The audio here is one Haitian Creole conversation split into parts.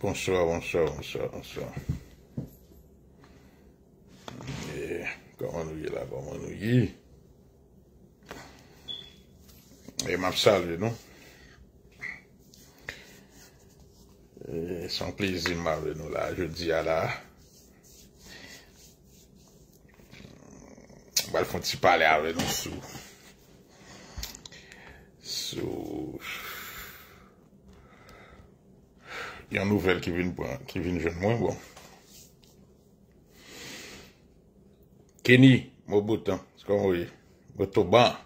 Bonsoir, bonsoir, bonsoir, bonsoir. Koman nou yi la, koman nou yi. E map sal ve nou. San plezi man ve nou la, je di ya la. Bal fon ti pale a ve nou sou. Sou. Yon nouvel ki vin jen mwen, bon. Kenny, mou boutan, skan mou yi. Mou to ban.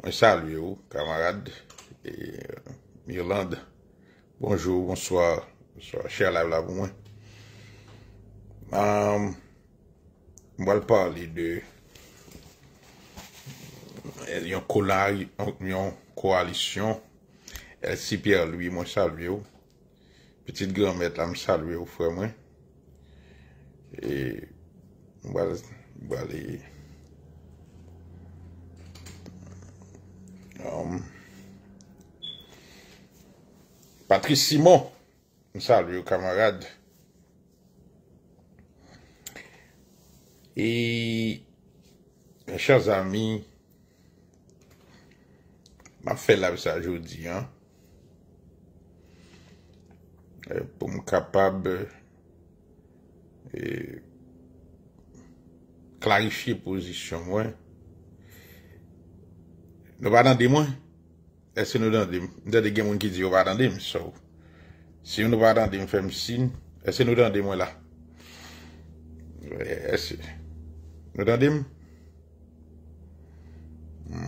Mwen salvi ou, kamarade. E, Mirlande. Bonjou, bonsoir. Bonsoir, chèlèv la mwen. Mou alpali de yon kolay, yon koalisyon. El siper lwi, mwen salvi ou. Petit granmet la m salve ou fwe mwen. E, m wale, m wale. Om. Euh, Patrice Simon m salve ou kamarade. E, m chan zami. M a fè la w sa joudi, an. pou m kapab klarifye pozisyon mwen. Nou badan dim mwen? Ese nou dadan dim. Nde de gen moun ki di yo badan dim, so si yo nou badan dim fem sin, ese nou dadan dim mwen la. Ese. Nou dadan dim? Gen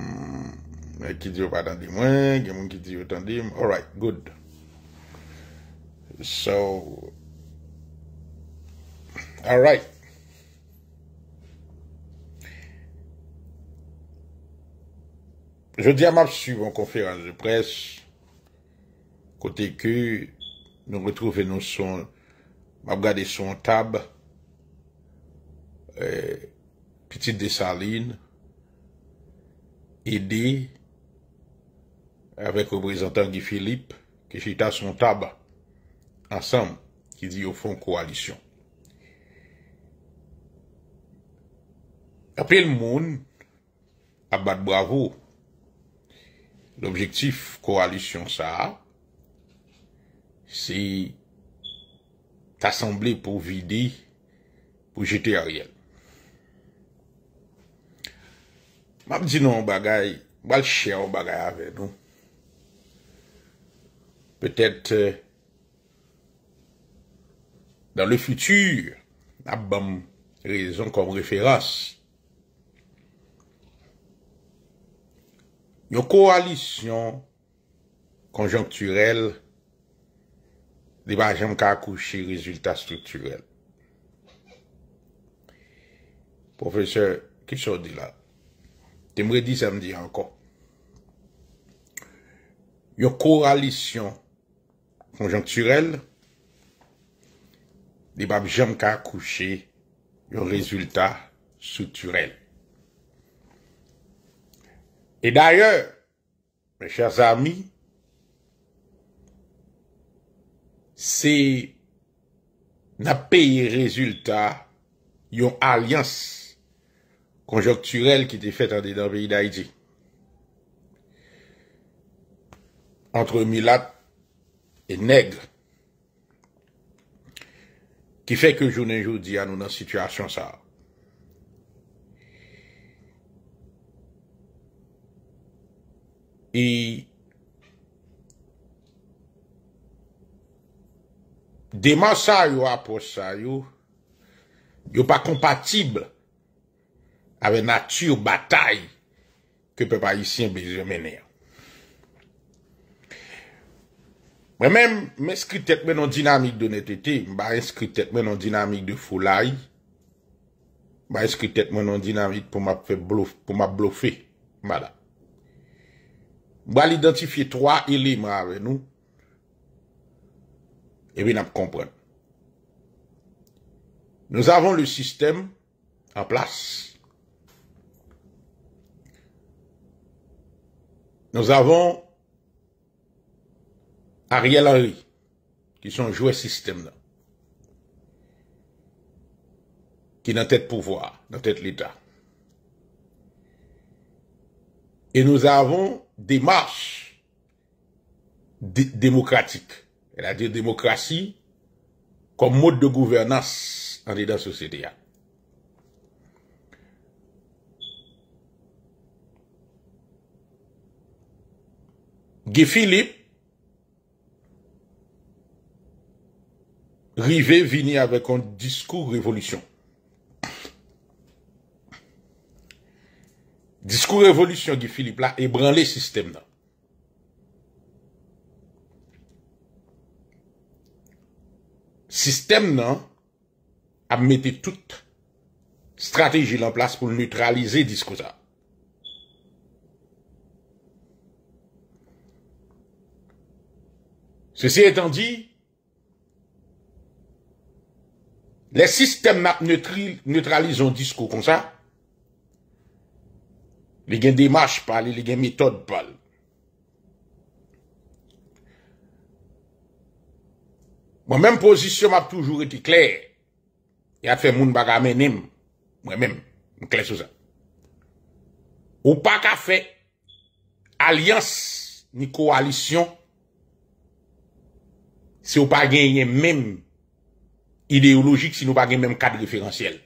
moun ki di yo badan dim mwen, gen moun ki di yo dadan dim. Alright, good. So, all right. Je dis à suivre en conférence de presse, côté que nous retrouvons nous son, m'a son tab, euh, Petite Dessaline, avec le représentant Guy Philippe, qui à son tab, ansanm, ki di yo fon koalisyon. Ape l moun, a bat bravo, l objektif koalisyon sa, se tasamble pou vide, pou jete a riyan. Mab di nou an bagay, wal chè an bagay ave nou. Petèt dan le futur, nabam rezon kon referans. Yo koalisyon konjonkturel di ba jenm ka akouche rezultat strukturel. Profeseur, kis yo di la? Te mredi samdi anko. Yo koalisyon konjonkturel li bab janka kouche yon rezultat soturel. E daye, mè chèr zami, se na peyi rezultat yon alians konjokturel ki te fèt an de nabeyi d'Aïdi. Antre milat e negre, Ki fèk yo jounen joudi anou nan sityasyon sa. Deman sa yo apos sa yo, yo pa kompatible ave natu yo batay ke pe pa yi simbize menè. Mwen men, mwen skritet mwen nan dinamik de netete, mwen ba eskritet mwen nan dinamik de folay, ba eskritet mwen nan dinamik pou m ap blofe, pou m ap blofe, mwen ba la. Mwen ba l'identifiye 3 ili mwen avè nou, evi nan m kompren. Nou avon le sistem a plas. Nou avon Ariel Henry, qui sont joués système qui n'ont pas pouvoir, pouvoir, tête de l'État. Et nous avons des marches démocratiques. C'est-à-dire démocratie comme mode de gouvernance en dedans société. Guy Philippe Rive vini avek an diskou revolisyon. Diskou revolisyon ki Filip la, e bran le sistem nan. Sistem nan, ap mette tout strategi lan plas pou neutralize diskou sa. Sese etan di, Le sistem map neutralize yon disko kon sa. Le gen demache pale, le gen metode pale. Mwen menm posisyon map toujou eti kler. Ya fe moun baga menem, mwen menm. Mwen kler sou sa. Ou pa ka fe alians ni koalisyon se ou pa gen menm idéologique si nous pas même cadre référentiel.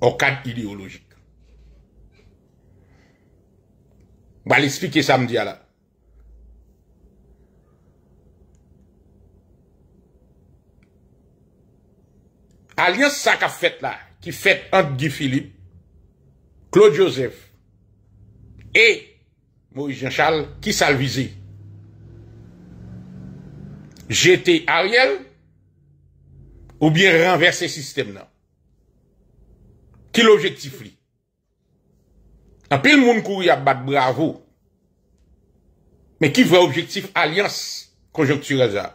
Au cadre idéologique. Je vais l'expliquer samedi là. Alliance ça qu'a là, qui fait entre Guy Philippe, Claude Joseph et Maurice Jean-Charles, qui vise jeter Ariel ou bien renverser système là. Qui l'objectif li? En le moun courir à battre bravo. Mais qui veut objectif alliance conjoncturelle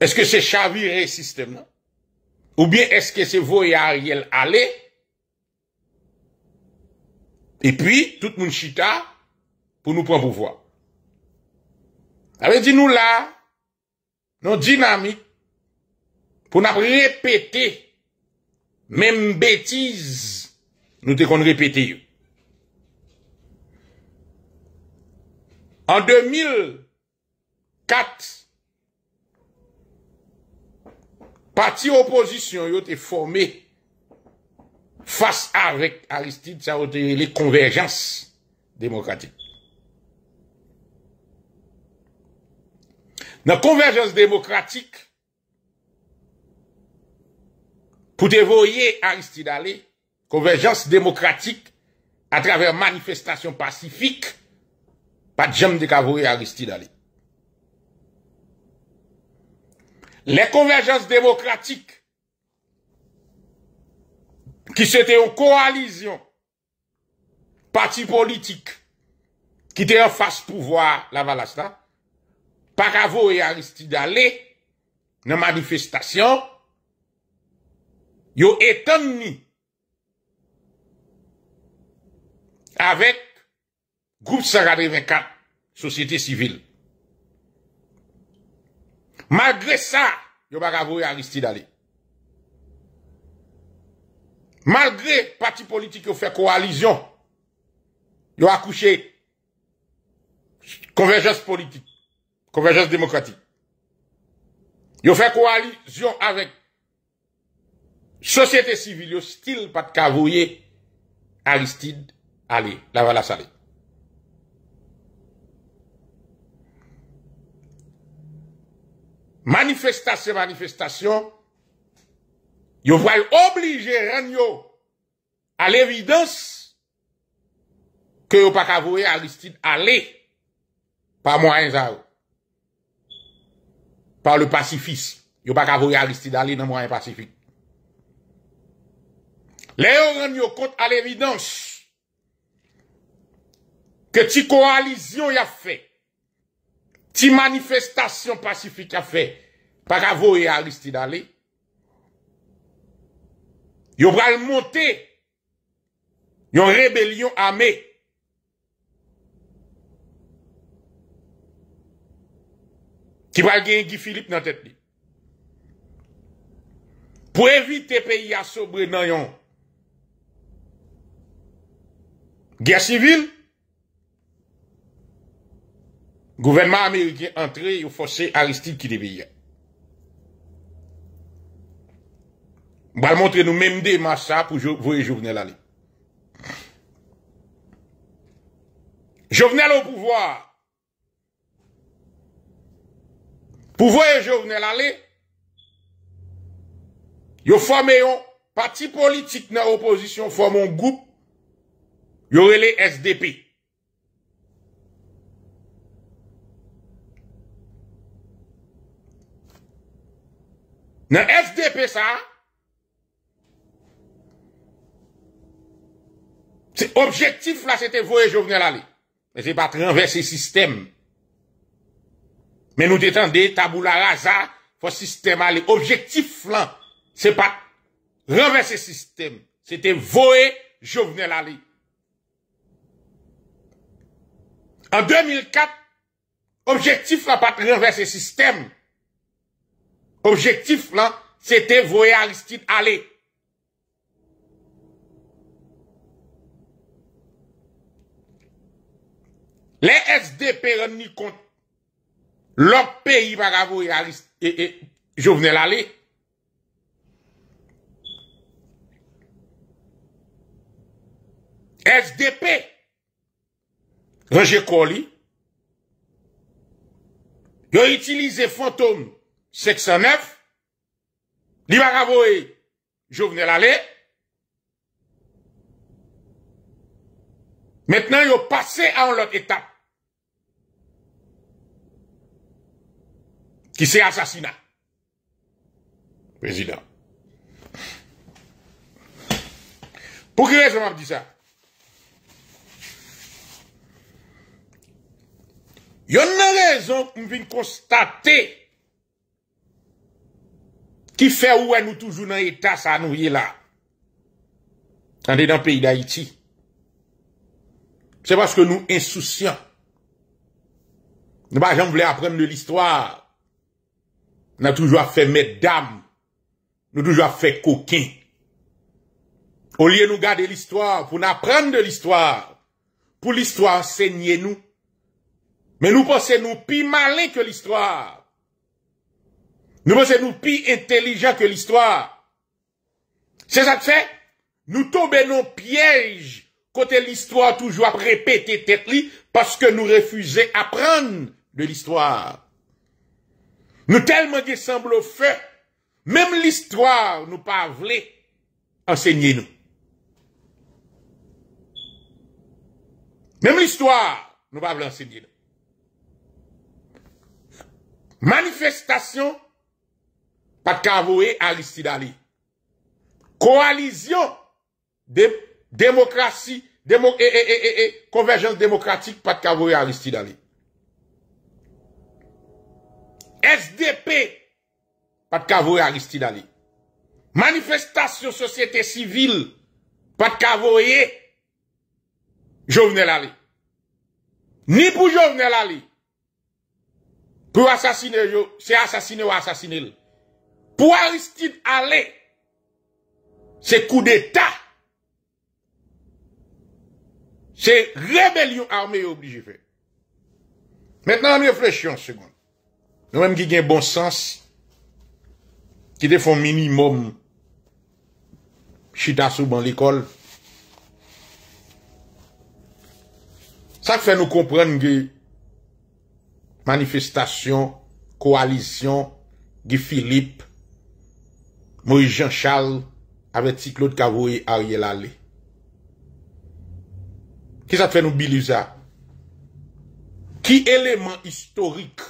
Est-ce que c'est chavirer système là? Ou bien est-ce que c'est vous et Ariel aller? Et puis, tout le monde chita pour nous prendre pouvoir. Avè di nou la nou dinami pou nan repete menm bètise nou te kon repete yo. An 2004 parti oposisyon yo te formè fass avèk Aristide Sao de lè konverjans demokratik. Nan konverjans demokratik pou te voye Aristidale, konverjans demokratik atraver manifestasyon pasifik, pat jem de ka voye Aristidale. Le konverjans demokratik ki se te yon koalisyon, pati politik ki te yon fase pou voye la Valastan, Pakavo et Aristide Allé, dans manifestation, yo etan avec avec Groupe 184, société civile. Malgré ça, yo Pakavo et Aristide Allé. Malgré parti politique qui fait coalition, yo la convergence politique, Konverjens demokratik. Yo fè koalizyon avèk sosyete sivil yo stil pat kavoye Aristide Allé lavala salè. Manifestasyon, manifestasyon yo fè yo oblige ren yo al evidens ke yo pat kavoye Aristide Allé pa mwen zavou. Par le pacifis. Yo bak avoye Aristidale nan mwenye pacifis. Le yo ren yo kont al evidans. Ke ti koalizyon ya fe. Ti manifestasyon pacifis ya fe. Par avoye Aristidale. Yo bral monte. Yo rebelyon ame. ki val gen yon Guy Philippe nan tet li. Pou evite peyi a sobrenayon, gen sivil, gouvenman Amerikien entre yon fose Aristide Kinebi. Val montre nou menm de yon massa pou vouye jounel ali. Jounel ou pouvoi, Pou voye jo vnen lale, yo fwa meyon pati politik nan oposisyon fwa moun goup, yo rele SDP. Nan SDP sa, se objektif la se te voye jo vnen lale, se pa trianve se sistem, Mais nous détendez tabou la raza système aller. Objectif-là, c'est pas pas renverser système. C'était C'était jovenel Ali. En 2004, objectif-là, pas renverser système. système. Objectif-là, c'était voler Aristide aller. Les SDP n'y comptent. L'autre pays va rapport à et, et Jovenel aller. SDP, Roger Colli, ils ont utilisé Fantôme 609, li je Jovenel l'aller. Maintenant, ils ont passé à l'autre étape. qui c'est assassinat. Président. Pour qui raison m'a dit ça? y a une raison que je constater qui fait où nous toujours dans l'état, ça nous y est là. est dans le pays d'Haïti. C'est parce que nous insouciants. Nous ne voulons pas apprendre de l'histoire. Nous avons toujours fait mesdames. Nous avons toujours fait coquins. Au lieu de nous garder l'histoire, pour nous apprendre de l'histoire, pour l'histoire enseigner nous. Mais nous pensons nous plus malins que l'histoire. Nous pensons nous plus intelligents que l'histoire. C'est ça que fait. Nous tombons dans pièges. côté l'histoire toujours répéter tête parce que nous refusons apprendre de l'histoire. Nous tellement que semble au feu, même l'histoire nous pas voulu enseigner nous. Même l'histoire nous pas voulu enseigner nous. Manifestation, pas de Aristide Ali. Coalition de démocratie, et, convergence démocratique, pas de Aristide Ali. SDP, pas de cavoyer Aristide Ali. Manifestation société civile, pas de cavoyer Jovenel Ali. Ni pour Jovenel Ali. Pour assassiner, c'est assassiner ou assassiner. Pour Aristide Ali, c'est coup d'État. C'est rébellion armée obligée faire. Maintenant, réfléchissons seconde. nou menm ki gen bon sens, ki defon minimum chita sou ban likol, sa fè nou komprenn ge manifestasyon, koalisyon, ge Filip, moui Jean Charles, avè ti Claude Cavoué, e aouye lalè. Ki sa fè nou bilisa? Ki eleman historik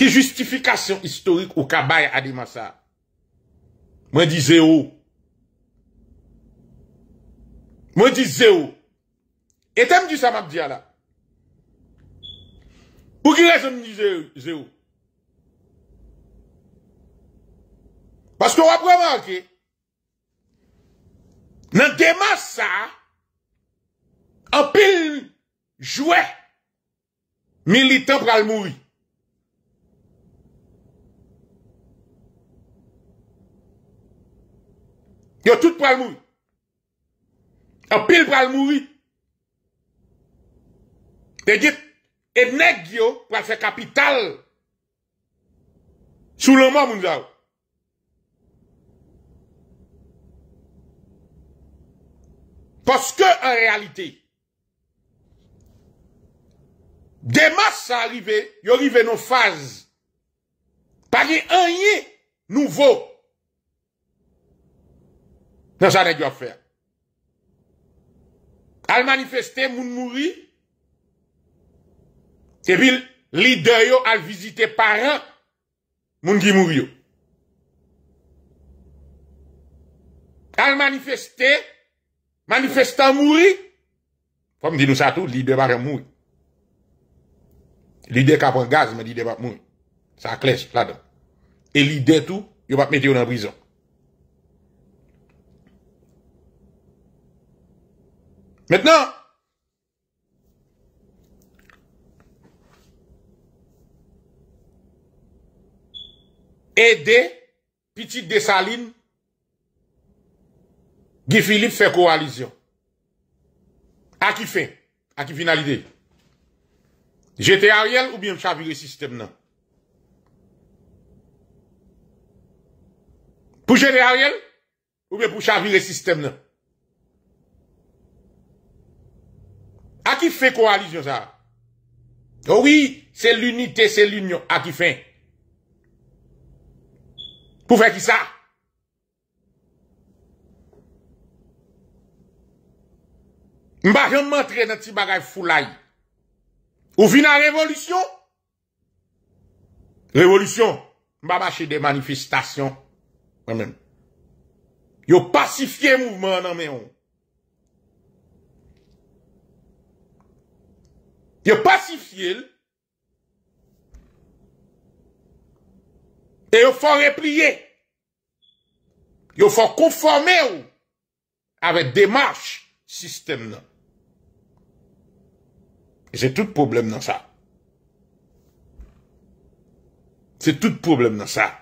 qui justification historique au cabaye à ça moi dis zéro moi dis zéro et t'aimes du ça m'a dit là pour qui raison dis zéro parce qu'on va remarquer dans démarche ça en pile jouet militant pour mourir Yo tout pral mouri. Yo pil pral mouri. Dey dit, e mneg yo pral fe kapital sou loman moun zav. Poske an realite, demas sa arrive, yo rive nou faz. Pagye anye nouvo, Nan sa nan dyo ap fè. Al manifeste moun mouri. Te vil lider yo al visite paran. Moun ki mouri yo. Al manifeste. Manifesta mouri. Fòm di nou sa tou. Lider baran mouri. Lider kapon gaz man lider bat mouri. Sa kles fladon. E lider tou. Yo bat meti yo nan brison. Mètenan, Ede, Petite desaline, Gifilip fè koalizyon. Aki fè, Aki finalide, Jete ariel ou bèm chavire sistem nan. Pou jete ariel, Ou bèm pou chavire sistem nan. qui fait coalition ça oh Oui, c'est l'unité, c'est l'union. À qui fait Pour faire qui ça va rien rentrer dans ti bagay foulay. Ou la révolution? Révolution. Mba marcher des manifestations. Moi-même. Yo pacifier mouvement non mais pacifier et il faut replier. Il faut conformer avec démarche système. Et c'est tout problème dans ça. C'est tout problème dans ça.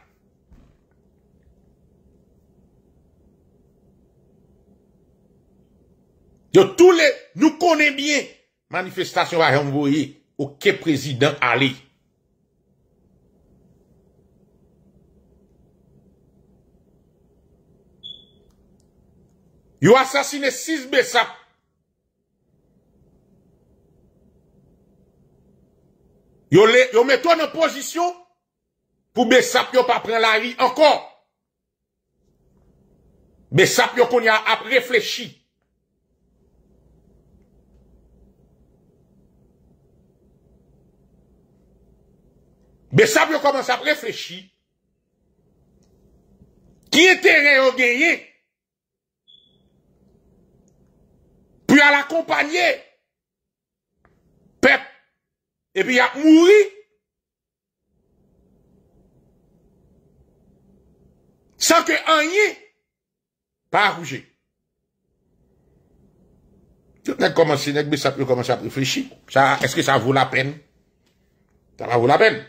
De tous les, nous connaissons bien Manifestasyon va renvoye ou ke prezident ale. Yo asasine 6 besap. Yo meton en posisyon pou besap yo pa pren la ri ankon. Besap yo kon ya ap reflechi. Mais ça peut commencer à réfléchir. Qui était au gagné? Puis à l'accompagner. Pep. Et puis à mourir. Sans que rien pas rouger. Tout komanse, ça peut commencer à réfléchir, est-ce que ça vaut la peine Ça vaut la peine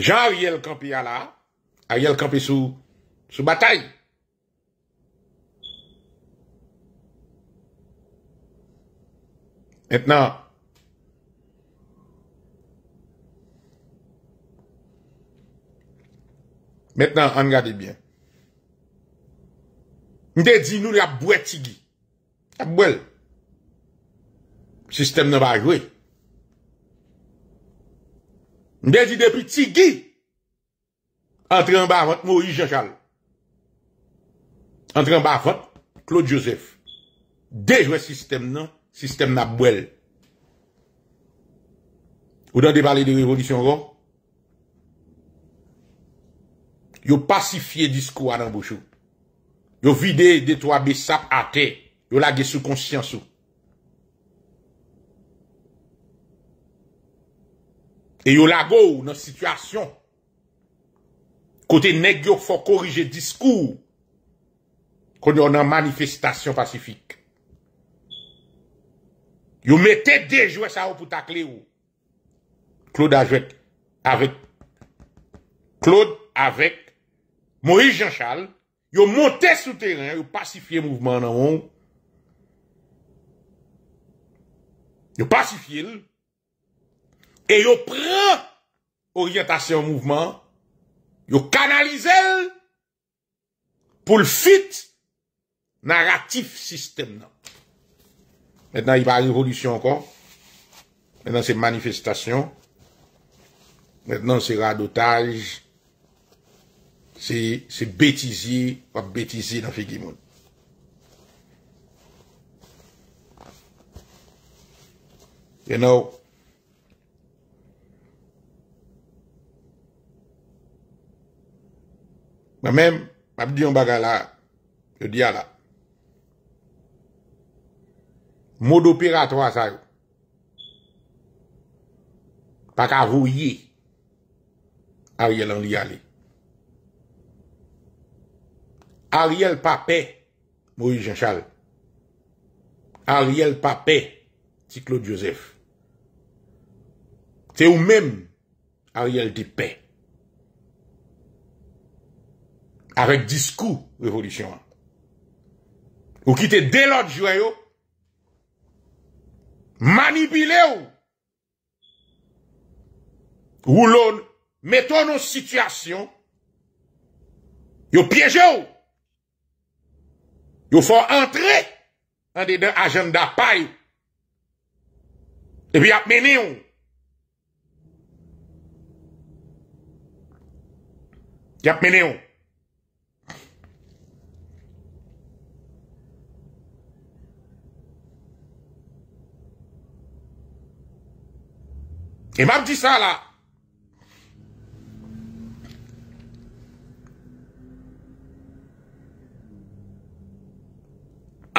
jan rye l kampi ya la, a rye l kampi sou, sou batay. Mètè nan, mètè nan, mètè nan, mètè nan, an gade byen. Mètè di nou la bwè tigi, la bwèl, sistem nou va jwey. Mbezi depi ti ki antren ba vat mou Ijechal. Antren ba vat Claude Joseph. Dejwe sistem nan, sistem nan bwel. O dan de parle de revolutyon ron, yo pasifiye diskou anan bochou. Yo vide detwa besap ate, yo lage sou konsyansou. E yo lago ou nan sitwasyon, kote neg yo fò korije diskou, kon yo nan manifestasyon pasifik. Yo mette dejwe sa ou pou takle ou. Claude Ajec, avec, Claude, avec, Moïse Jean-Charles, yo montè sou terren, yo pasifye mouvman nan ou, yo pasifye l, e yo pre orientasyon mouvment, yo kanalize l pou l fit naratif sistem nan. Mètenan yi pa revolution ankon, mètenan se manifestasyon, mètenan se radotaj, se betizi nan figimoun. Yen nou, Mwen men, ap diyon bagay la, yo diya la. Mwodo piratwa sa yo. Pak avouye, Ariel an liyali. Ariel pape, mwoye jen chal. Ariel pape, si Claude Joseph. Se ou men, Ariel dipe. avèk diskou revolutyon an. Ou ki te delote jouè yo, manipile yo, ou lò, metò nou situasyon, yo pyeje yo, yo fò entre an de de agenda pay, epi ap mène yo. Yap mène yo. E m ap di sa la.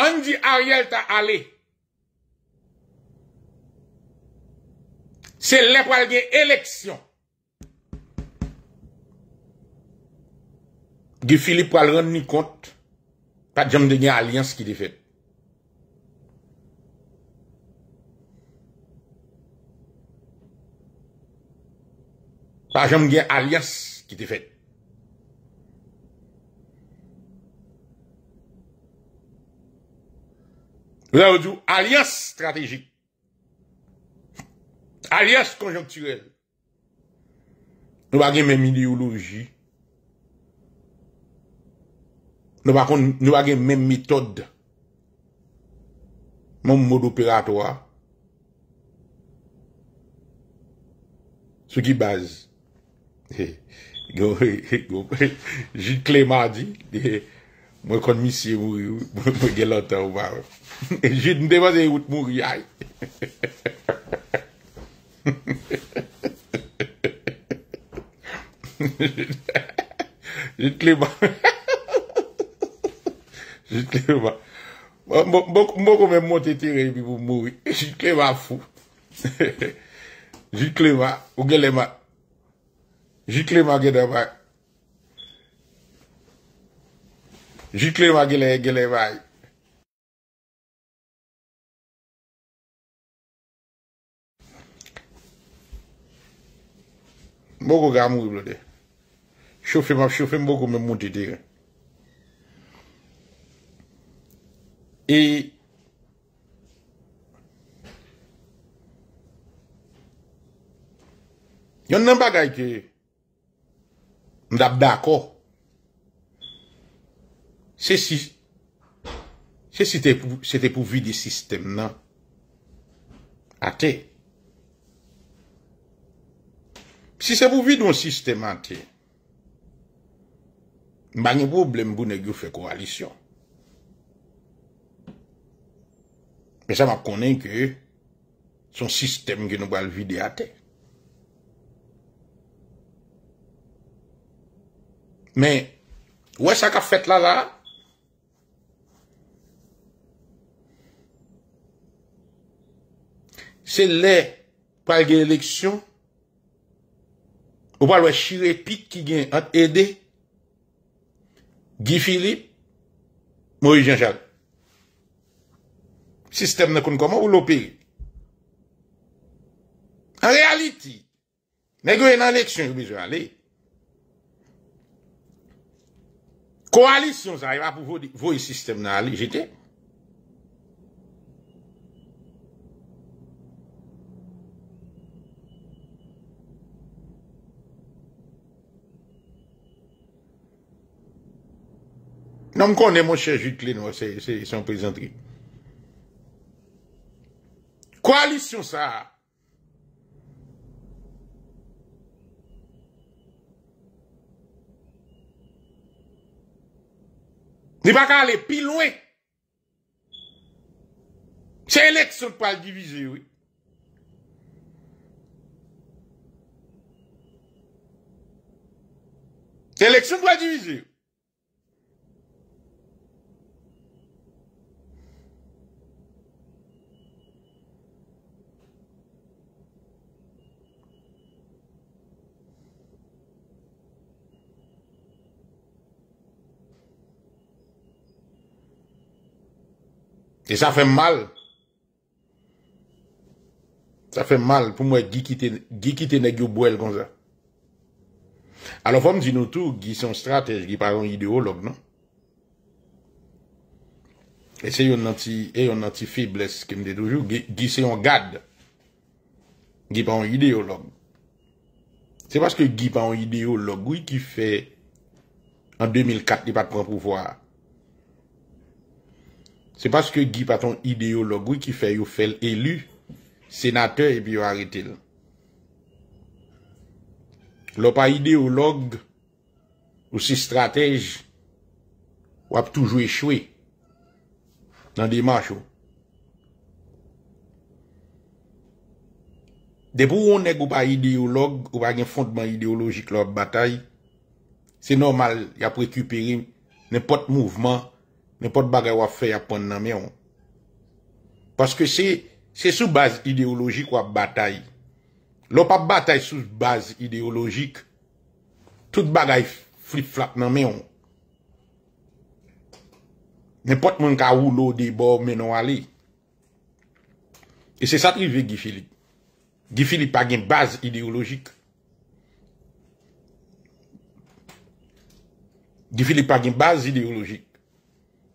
Andy Ariel ta ale. Se le po al de eleksyon. Di Filip po al ren ni kont. Pa di yon denye alians ki di fet. Pajam gen alias ki te fet. Lè ou djou alias strategik. Alias konjonktuel. Nou wak gen men ideologi. Nou wak gen men metode. Men moun moun operatoa. Sou ki bazi. Jit kleman di Mwen kon misye mouri Mwen gelante ou man Jit ndemase yout mouri Jit kleman Jit kleman Mwen kon men monte tere Mwen gelante ou mouri Jit kleman fou Jit kleman Ou gelanman Jitle ma gede vay. Jitle ma gede gede vay. Mwoko gwa mwoko blode. Chofi mwoko mwoko mwoko mwoti de. E Yon nan bagay ki e. Mdap da akor. Se si te pou vidi sistem nan. Ate. Si se pou vidi mwen sistem ate. Mbanyen pou blen mbounen gyou fe koalisyon. Me sa ma konen ke son sistem gen nou bal vidi ate. Ate. Men, wè sa ka fèt la la? Se lè pal gen lèksyon, wè pal wè Chirépit ki gen at edè, Gifilip, Morye Jean-Jacques. Sistem ne kon koman wè lopè. An lè aliti, ne gwen an lèksyon, wè mè zè an lè. Koalisyon sa eva pou vou yi sistem nan alijite. Nan m konen moun chajit li nou se yon prezentri. Koalisyon sa. N'est pas aller plus loin. C'est l'élection qui le diviser, oui. C'est l'élection qui le diviser. E sa fe mal. Sa fe mal pou mwen gi kite nek yo bwel konza. A lo fom di nou tou, gi se yon stratej, gi pa yon ideolog, non? E se yon anti-fibles, ki mde toujou, gi se yon gad, gi pa yon ideolog. Se paske gi pa yon ideolog, wou yi ki fe an 2004, ki pa pran pouvoar. se paske gi paton ideolog ou ki fè yo fèl elu, senatè epi yo aretèl. Lo pa ideolog, ou se stratej, wap toujou e chouè, nan dey machou. Depou ou nek ou pa ideolog, ou pa gen fondman ideologik lor batay, se normal ya prekupere nè pot mouvman Nè pot bagay wap fè ya pon nan mè yon. Paske se, se sou base ideologik wap batay. Lop ap batay sou base ideologik, tout bagay flip-flap nan mè yon. Nè pot mwen ka ou nou dey bo menon wale. E se sa trive Gifili. Gifili pa gen base ideologik. Gifili pa gen base ideologik.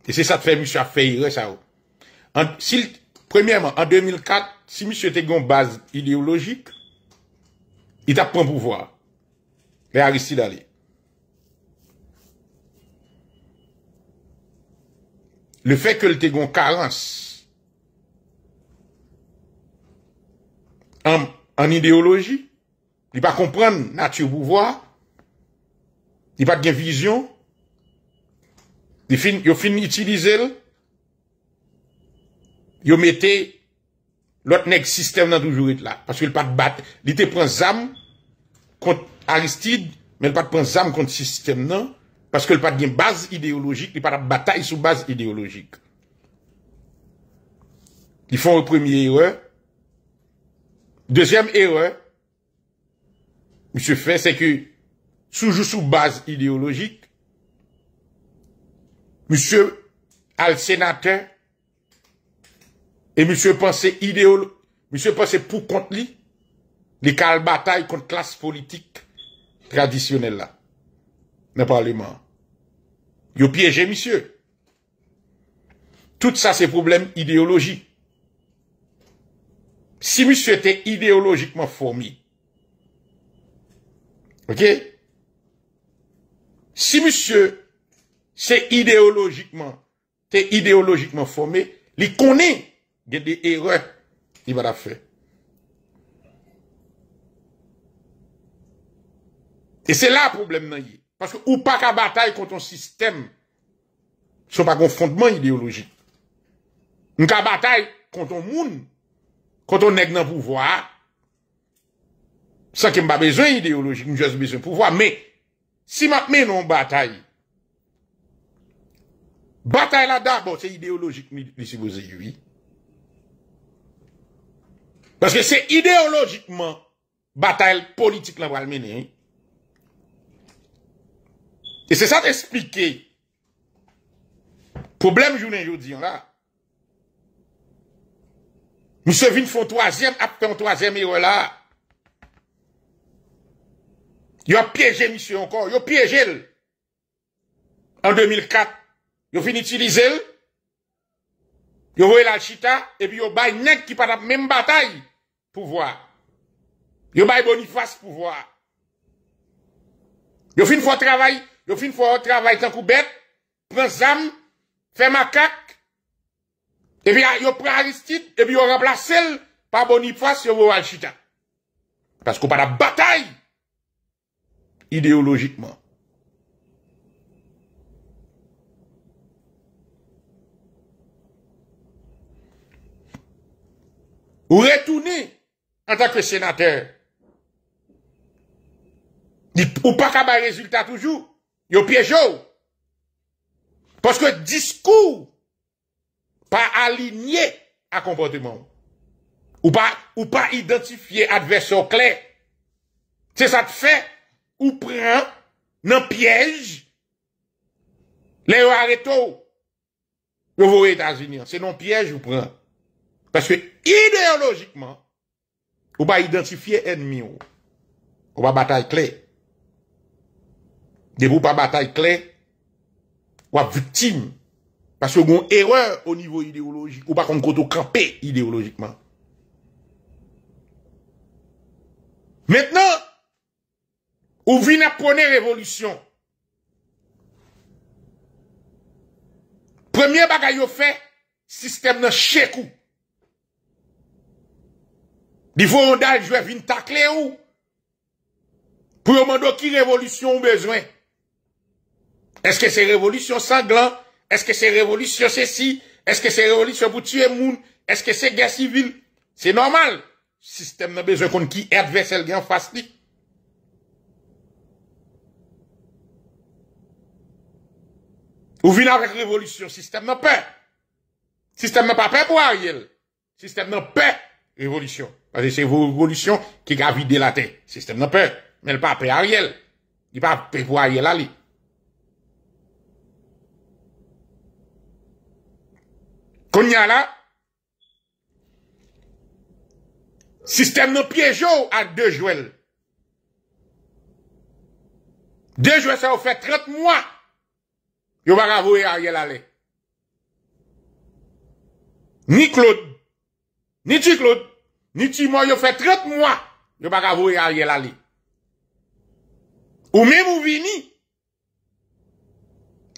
Et c'est ça que fait monsieur a ça. Oh. si, premièrement, en 2004, si monsieur était base idéologique, il t'a pris pouvoir. Les Aristide d'aller. Le fait que le une carence en, idéologie, il pas comprendre nature pouvoir, il pas de vision, Yo fin itilize el, yo mette lot nek sistem nan toujou et la. Paske l pa te bat, l ite pren zam kont Aristide, men l pa te pren zam kont sistem nan, paske l pa te gen base ideologik, l pa te batay sou base ideologik. Li fon ou premier erreur. Dezyem erreur, mi se fe, se ke soujou sou base ideologik, Monsieur al sénateur et monsieur pensez idéologue, monsieur pensait pour contre lui, les cal bataille contre classe politique traditionnelle là, dans le Parlement. Yo piégé monsieur. Tout ça c'est problème idéologique. Si monsieur était idéologiquement formé, ok? Si monsieur c'est idéologiquement, t'es idéologiquement formé, il connaît des erreurs qu'il va faire. Et c'est là le problème. Parce que ou pas qu'à bataille contre un système, ce n'est pas un fondement idéologique. Nous qu'à bataille contre un monde, contre un dans le pouvoir, sans qu'il n'y pas besoin idéologique, nous avons besoin de pouvoir. Mais si maintenant on bataille Bataille là d'abord, c'est idéologique, si vous oui. Parce que c'est idéologiquement bataille politique là va le mener. Et c'est ça d'expliquer problème journée aujourd'hui là. Monsieur Vin font troisième, après un troisième et là. Il a piégé monsieur encore, il a piégé en 2004. Yo fin utiliser Yo voyez la et puis yo bay nèg qui pas la même bataille pouvoir. Yo bay Boniface pouvoir. Yo fin un travail, yo fin un travail tant bête, prend zam, fait macaque. Et puis yo prend Aristide et puis yo remplace par Boniface yo voyez la chita. Parce qu'on pas la bataille idéologiquement. ou retourner en tant que sénateur. Ou pas qu'à résultat toujours. Yo piège Parce que discours pas aligné à comportement. Ou pas, ou pas identifié adversaire clair. C'est ça te fait ou prend non piège les arrêtez. Vous voyez États-Unis, c'est non piège ou prend. Parce que idéologiquement, on va identifier ennemi on va bataille clé. De vous pas bataille clé, ou victime. Parce que vous erreur au niveau idéologique, ou pas comme côté camper idéologiquement. Maintenant, on vient la révolution. Premier bagage fait, système de chèque. Il faut un jouer vin tacle ou. Pour demander qui révolution ont besoin. Est-ce que c'est révolution sanglant? Est-ce que c'est révolution ceci? Est-ce que c'est révolution pour tuer monde Est-ce que c'est guerre civile? C'est normal. Système n'a besoin qu'on qui adversaire qui en face lui. Ou vin avec révolution, système n'a peur. Système n'a pas peur pour Ariel. Système n'a peur révolution. Parce que c'est vos révolutions qui a vidé la terre. Système n'a peur. Mais pas pape Ariel. Il pas peur pour Ariel Ali. il y a là, système n'a piège oh, à deux jouels. Deux joueurs, ça fait 30 mois. Vous va avouer Ariel Ali. Ni Claude, ni tu Claude, ni tu moi, y fait 30 mois, ne pas qu'à vous Ou même vous venez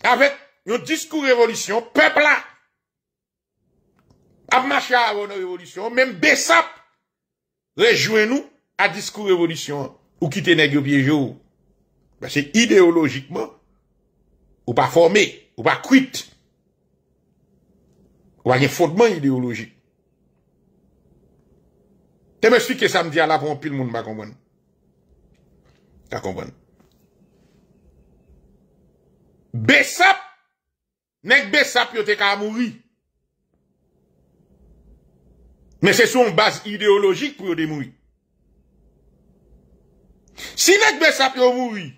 avec un discours révolution, peuple là, marcher à la révolution, même Bessap, rejoignez-nous à discours révolution, ou quitter au piège jour. Parce que idéologiquement, ou pas formé, ou pas quitte, ou pas fondement idéologique. Te m'esplike sa m'di alavon pil moun ba konpwen. Ka konpwen. Besap! Nek besap yo te ka mouri. Men se sou an base ideologik pou yo de mouri. Si nek besap yo mouri,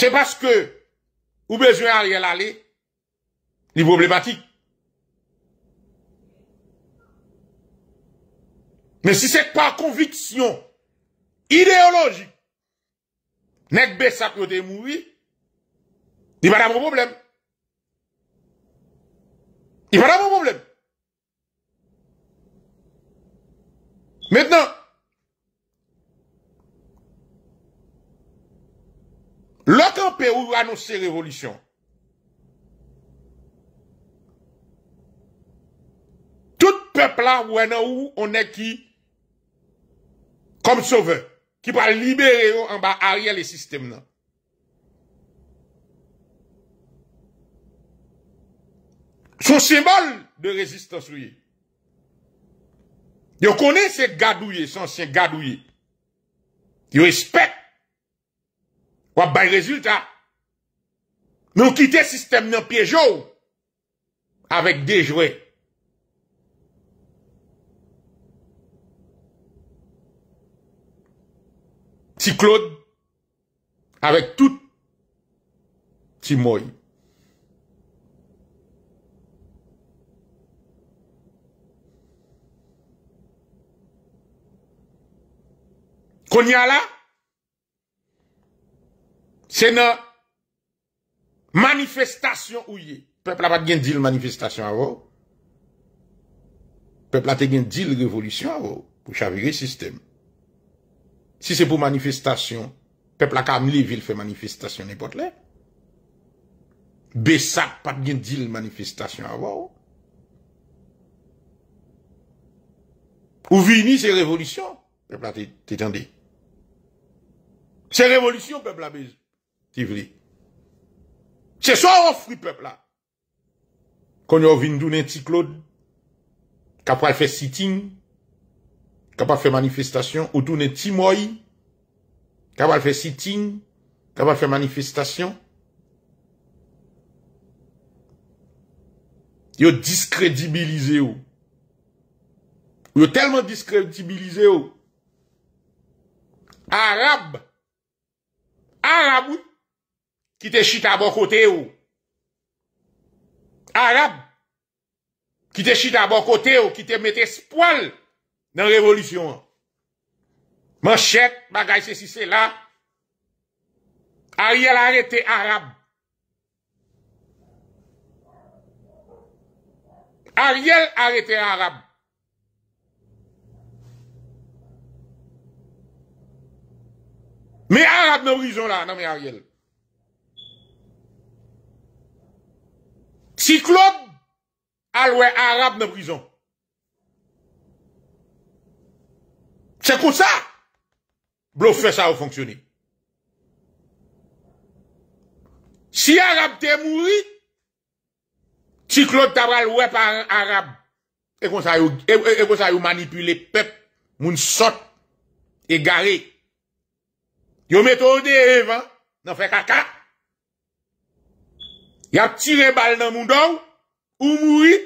se paske ou bezwen a riel ale, li problematik, Mais si c'est par conviction idéologique, nèg ça yo te mourir, il va avoir un problème. Il va avoir un problème. Maintenant, le campé annonce la révolution, tout peuple là, où on est qui kom sove, ki pa libere yo an ba ariye le sistem nan. Sou simbol de rezistans ou ye. Yo kone se gadou ye, son syen gadou ye. Yo espèk wap bay rezultat nou kite sistem nan pyejou avèk de jwè. Psyklode. Awek tout. Ti mouy. Konya la. Se nan. Manifestasyon ou ye. Pepl apat gen di l manifestasyon avou. Pepl apat gen di l revolutyon avou. Pou chavire sistem. Si se pou manifestasyon, pep la kam li vil fe manifestasyon ne pot le. Besak pat gen dil manifestasyon avou. Ou vini se revolisyon, pep la te tende. Se revolisyon, pep la bezou, ti vli. Se so ofri, pep la. Kon yo vini dou nen ti klod, kapwa e fe siting, kapa fè manifestasyon, ou toune timoy, kapa fè sitin, kapa fè manifestasyon, yo diskredibilize yo. Yo telman diskredibilize yo. Arab, Arab, ki te chit a bon kote yo. Arab, ki te chit a bon kote yo, ki te mette spoil, dans révolution. Manchette, bagaille, ceci, c'est là. Ariel arrêté arabe. Ariel arrêté arabe. Mais arabe dans prison là, non mais Ariel. Cyclope, l'oué arabe dans prison. Se kon sa, blop fè sa ou fonksyonè. Si Arab te mouri, si klop tabal wè pa Arab, e kon sa yu manipule pep moun sot e gare. Yo meto ou de evan nan fè kaka. Yap tire bal nan moun don, ou mouri,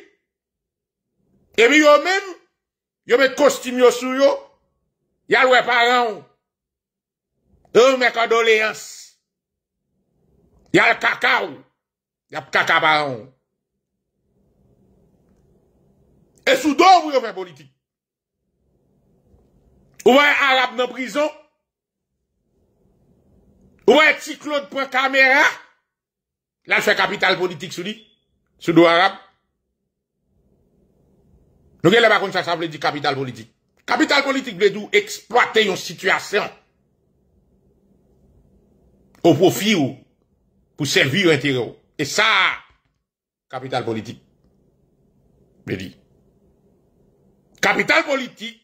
e mi yo men, yo met kostim yo sou yo, Yal wè paran ou. Ou mè kadoleans. Yal kaka ou. Yal kaka paran ou. E sou do ou vremen politik? Ou wè Arab nan prizon? Ou wè Ticlode pwen kamera? La sou kapital politik sou li? Sou do Arab? Nou gen lè bakoun sa sa vle di kapital politik. Capital politique veut exploiter exploiter une situation au profit ou pour servir un Et ça, capital capital politique, politik Capital politique,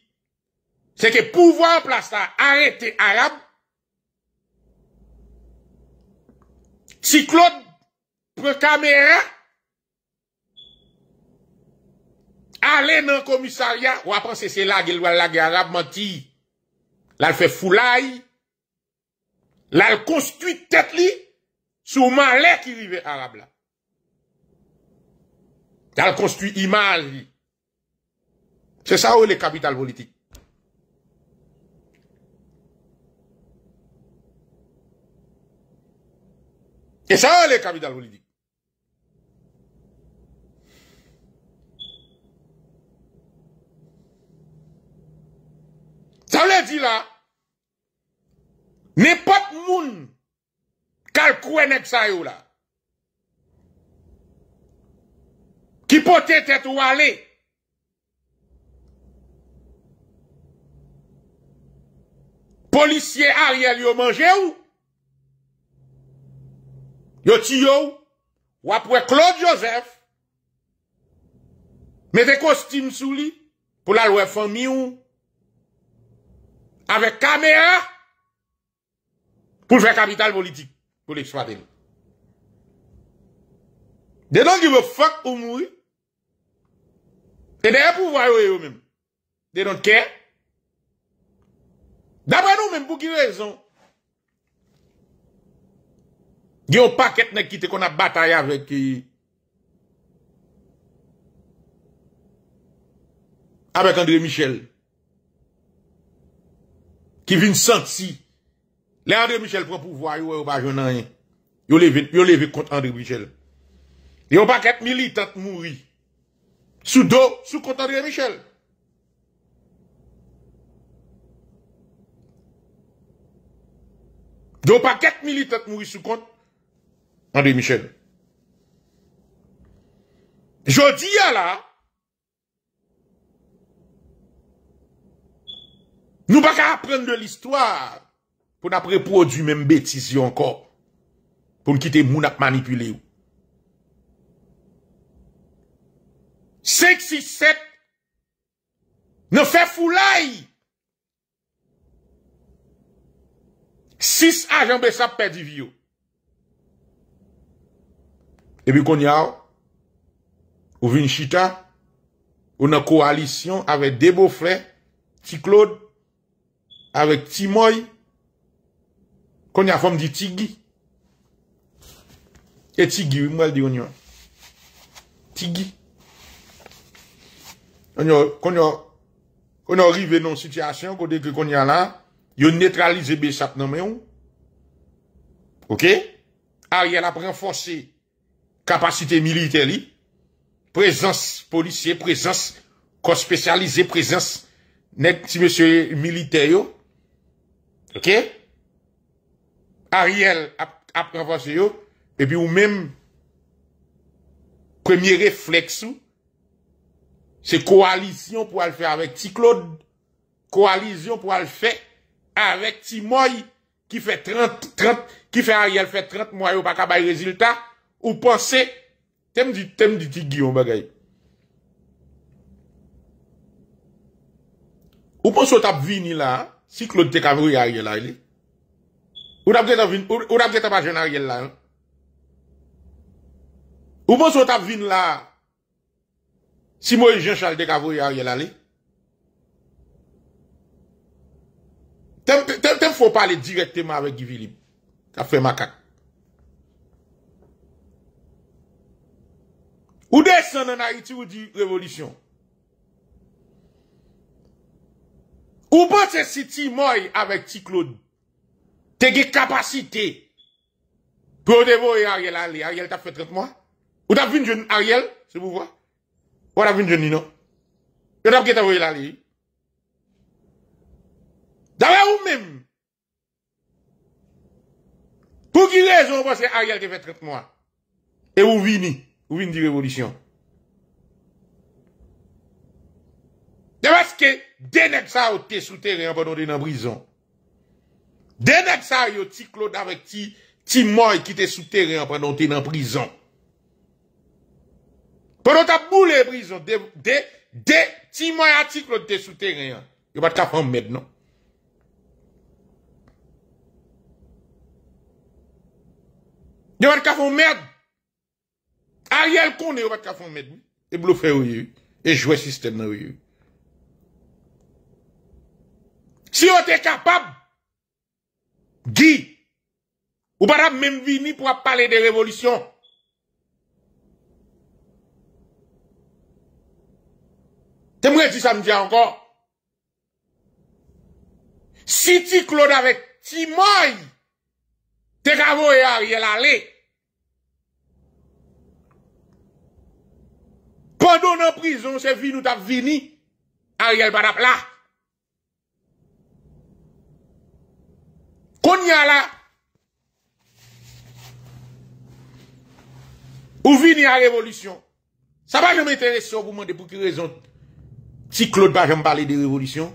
c'est que pouvoir que pouvoir si Claude Ale nan komisarya, wapan se se lage lwa lage Arab manti, lal fe fulay, lal konstu tet li, souman lè ki vive Arab la. Lal konstu imal li. Se sa ou le kapital politik. Se sa ou le kapital politik. Sa ou le di la, ne pat moun kal kwenet sa yo la. Ki potet et ou ale. Polisye a riel yo manje ou. Yo ti yo, wapwe Claude Joseph, me de kostim sou li, pou la lwe fanyou, Avek kamer pou l fè kapital politik pou l ekspadel. De don ki vè fèk ou moui, te deyè pou vwa yo yo mèm. De don kè. Dabè nou mèm pou ki vè zon. Diyon pa ket nekite kon a batay avèk avèk André Michel. qui vient senti. Les André Michel prend pouvoir, ils n'ont pas joué rien. Ils ont levé contre André Michel. Ils n'ont pas quatre militants mourir. Sous dos, sous contre André Michel. Ils n'ont pas quatre militants mourir sous compte André Michel. Jodi là, Nou baka apren de l'histoire pou na preprodu men betisi yon kor pou n'kite moun ap manipule ou. Sek si set nan fe fulay si sa jan besap pedi vyo. Ebi kon ya ou ou vin chita ou nan koalisyon ave debo fwe si klod avèk ti mòy, kon yon fòm di tigi, e tigi wè mwèl di yon yon, tigi, kon yon, kon yon, kon yon rive non sityasyon, kode kè kon yon la, yon netralize besat nan men yon, ok, a yon ap renforsi, kapasite militer li, prezans, polisye prezans, konspesyalize prezans, net ti mèsyo yon militer yon, Ok? Ariel ap profosye yo, epi ou men, premye refleksou, se koalisyon pou al fè avèk ti Claude, koalisyon pou al fè avèk ti Moy, ki fè 30, 30, ki fè Ariel fè 30, Moy ou pa kabay rezilta, ou pon se, tem di, tem di ti Guillaume bagay. Ou pon se ou tap vini la, ou pon se ou tap vini la, Si Claude Dekavoye a rye la li. Ou dap de tap vini, ou dap de tap a jen a rye la. Ou bon sou tap vini la. Si Moëlle Jean-Charles Dekavoye a rye la li. Tem, tem, tem, tem fwo pale direk teman avek Givili. Ta fe makak. Ou de san nan a iti wou di revolisyon. Ou pa se siti mòy avèk ti kloun, te ge kapasite pou ou devò e Ariel alè. Ariel ta fè tret mò? Ou ta vin djeni Ariel, se pou vwa? Ou ta vin djeni nan? Ou ta fè tavò e lalè? Da wè ou mèm? Pou ki rezon ou pa se Ariel te fè tret mò? E ou vini? Ou vini di revolisyon? Demanske, denek sa ou te souterien padon te nan brison. Denek sa yo ti klod avek ti ti moy ki te souterien padon te nan brison. Padon ta bou le brison, de ti moy a ti klod te souterien. Yo bat kafon med nan. Yo bat kafon med. Ariel konde yo bat kafon med. E blofe ou yu. E jwè sistem nan ou yu. Si on était capable, Guy, ou pas même venir pour parler de révolution. T'aimerais dit ça me dit encore. Si tu Claude avec Timoy, t'es qu'à et Ariel aller. Pendant en prison, c'est venu, nous t'a venu, Ariel pas là. konya la, ou vini à révolution. Ça va jamais intéresser vous demander pour quelle raison si Claude va jamais parler de révolution.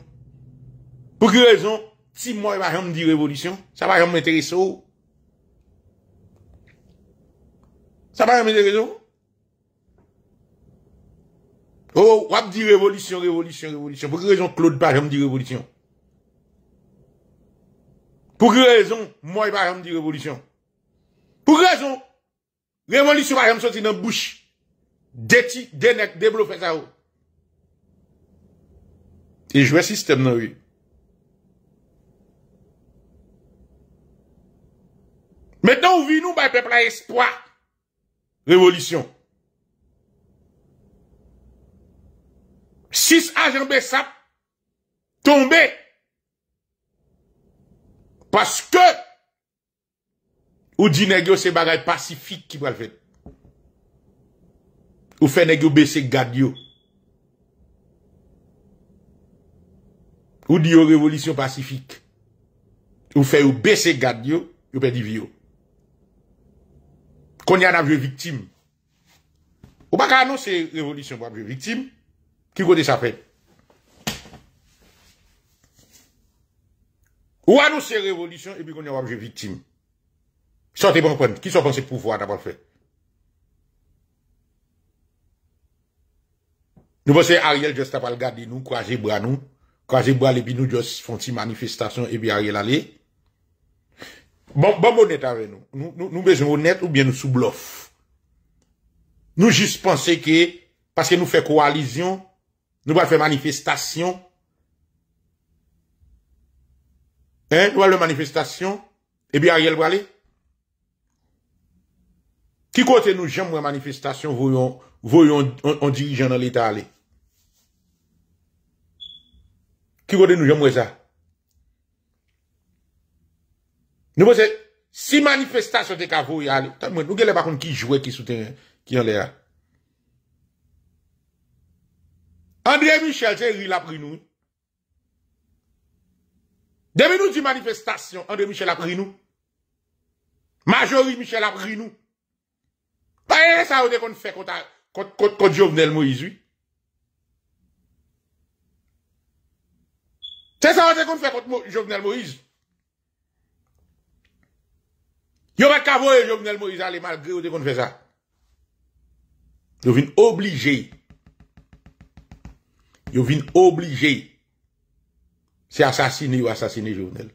Pour quelle raison si moi va jamais dire révolution. Ça va jamais m'intéresser au... Ça va jamais m'intéresser Oh, on dit révolution, révolution, révolution. Pour quelle raison Claude pas dit dire révolution? Pour quelle raison, moi, parle pas dit révolution. Pour quelle raison, révolution, par exemple, sorti dans la bouche. Déti, dénec, développer ça. Oh. Et jouer système dans lui. Maintenant, on vit nous, par bah, peuple à espoir. Révolution. Six agents Bessap tombés Paske ou di negyo se bagay pasifik ki pa l fèd. Ou fè negyo bese gadyo. Ou di yo revolisyon pasifik. Ou fè yo bese gadyo, yo pè di vyo. Kon yana vyo viktim. Ou baka anon se revolisyon pwa vyo viktim, ki kote sa fèd. Ouwa nou se revolutyon epi kon yon wapje vitim? Sote bon kon, ki so fon se pouvo a tapal fe? Nou pon se Ariel jost apal gade nou, kwaje bra nou, kwaje bra lepi nou jost fon si manifestasyon epi Ariel ale. Bon bon net avè nou, nou bezon bon net oubyen nou sou blof. Nou jist pon se ke, paske nou fe koalizyon, nou ban fe manifestasyon, Nou wè lè manifestasyon, e bi a rèl wè alè? Ki kote nou jèm wè manifestasyon, vò yon dirijen nan l'Etat alè? Ki kote nou jèm wè sa? Nou wè se, si manifestasyon de ka vò yon alè, tan mwen nou gè lè bakon ki jwè, ki sou ten, ki yon lè alè. André Michel, ten rè lè apri nou yon? Depuis nous manifestation, André Michel a pris nous. Majorie Michel a pris nous. Pas ça qu'on fait contre Jovenel Moïse. C'est ça qu'on fait contre Jovenel Moïse. Yo pas qu'à voir Jovenel Moïse aller malgré ou qu'on fait ça. Yo vin obligé. Yo obligé Se asasini ou asasini jounel.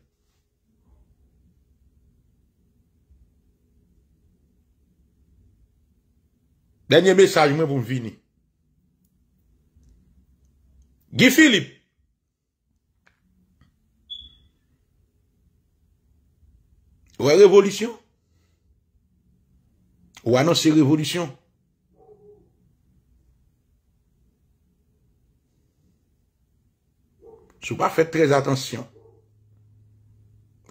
Danyen mesaj mwen bon vini. Gifilip. Ou an e revolutyon. Ou anonsi revolutyon. Sou pa fèk trèz atensyon.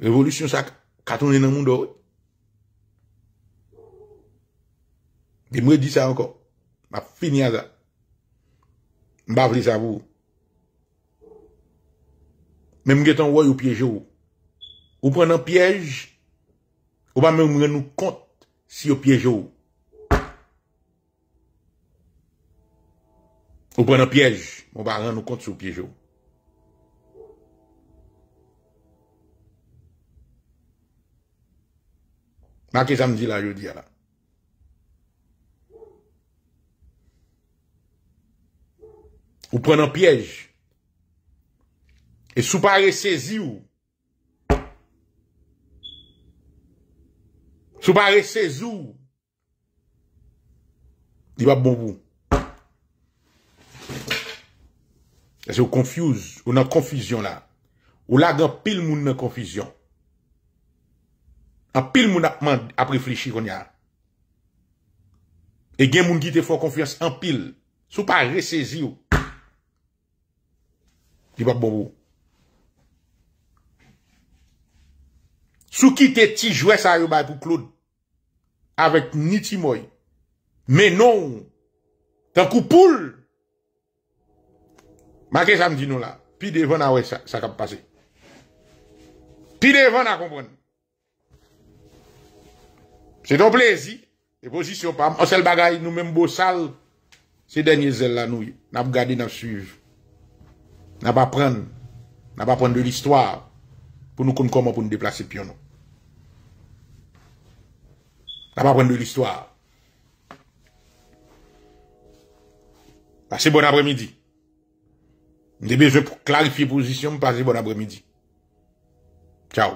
Révolution sa katounen nan moun do. Di mwen di sa ankon. Ma fini a zan. Mba vri sa voun. Mwen mwen getan woy ou pjejou. Ou pren nan pjej. Ou pa mwen mwen nou kont si ou pjejou. Ou pren nan pjej. Ou pa ren nou kont si ou pjejou. Maki zanm di la, yo di ya la. Ou pren an piyej. E sou pa re sezi ou. Sou pa re sezi ou. Di ba bobo. Ou. E se ou konfuz. Ou nan konfuzyon la. Ou la gan pil moun nan konfuzyon. An pil moun ap man ap reflechi kon yal. E gen moun gi te fò konfians an pil. Sou pa resesi yo. Di bak bonbo. Sou ki te ti jwè sa yo bay pou kloud. Avèk ni ti mòy. Menon. Tan koupoul. Make sa mdi nou la. Pi de vè nan wè sa kap pase. Pi de vè nan konpweni. C'est ton plaisir. Et position, pas. On s'est le bagaille, nous-mêmes, beau sale. Ces derniers ailes-là, nous, n'a pas garder, n'a suivre. N'a pas prendre. N'a pas de l'histoire. Pour nous comprendre comment pour nous déplacer, pion. N'a pas prendre de l'histoire. Passez bon après-midi. Je pour clarifier position, passez bon après-midi. Ciao.